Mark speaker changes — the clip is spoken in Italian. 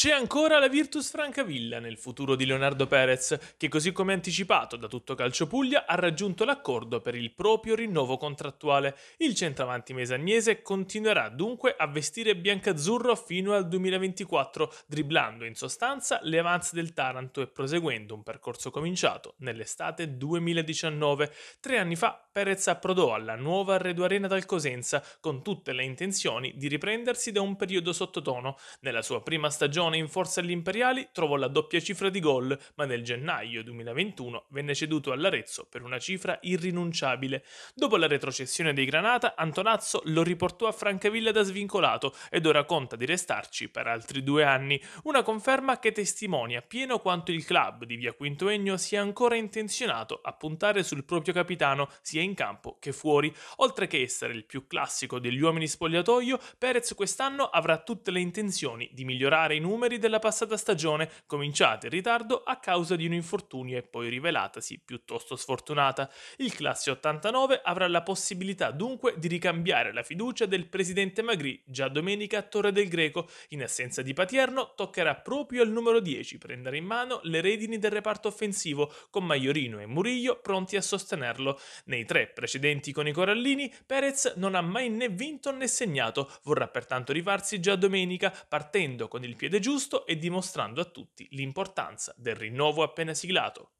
Speaker 1: C'è ancora la Virtus Francavilla nel futuro di Leonardo Perez, che così come anticipato da tutto Calcio Puglia ha raggiunto l'accordo per il proprio rinnovo contrattuale. Il centravanti mesagnese continuerà dunque a vestire biancazzurro fino al 2024, dribblando in sostanza le avanze del Taranto e proseguendo un percorso cominciato nell'estate 2019. Tre anni fa Perez approdò alla nuova Redu Arena dal Cosenza con tutte le intenzioni di riprendersi da un periodo sottotono. Nella sua prima stagione stagione in forza agli imperiali trovò la doppia cifra di gol, ma nel gennaio 2021 venne ceduto all'Arezzo per una cifra irrinunciabile. Dopo la retrocessione dei Granata, Antonazzo lo riportò a Francavilla da svincolato ed ora conta di restarci per altri due anni, una conferma che testimonia pieno quanto il club di via Quinto Ennio sia ancora intenzionato a puntare sul proprio capitano sia in campo che fuori. Oltre che essere il più classico degli uomini spogliatoio, Perez quest'anno avrà tutte le intenzioni di migliorare i numeri numeri della passata stagione, cominciata in ritardo a causa di un infortunio e poi rivelatasi piuttosto sfortunata. Il classe 89 avrà la possibilità dunque di ricambiare la fiducia del presidente Magri già domenica a Torre del Greco. In assenza di Patierno toccherà proprio al numero 10 prendere in mano le redini del reparto offensivo, con Maiorino e Murillo pronti a sostenerlo. Nei tre precedenti con i Corallini, Perez non ha mai né vinto né segnato, vorrà pertanto rifarsi già domenica partendo con il piede giù giusto e dimostrando a tutti l'importanza del rinnovo appena siglato.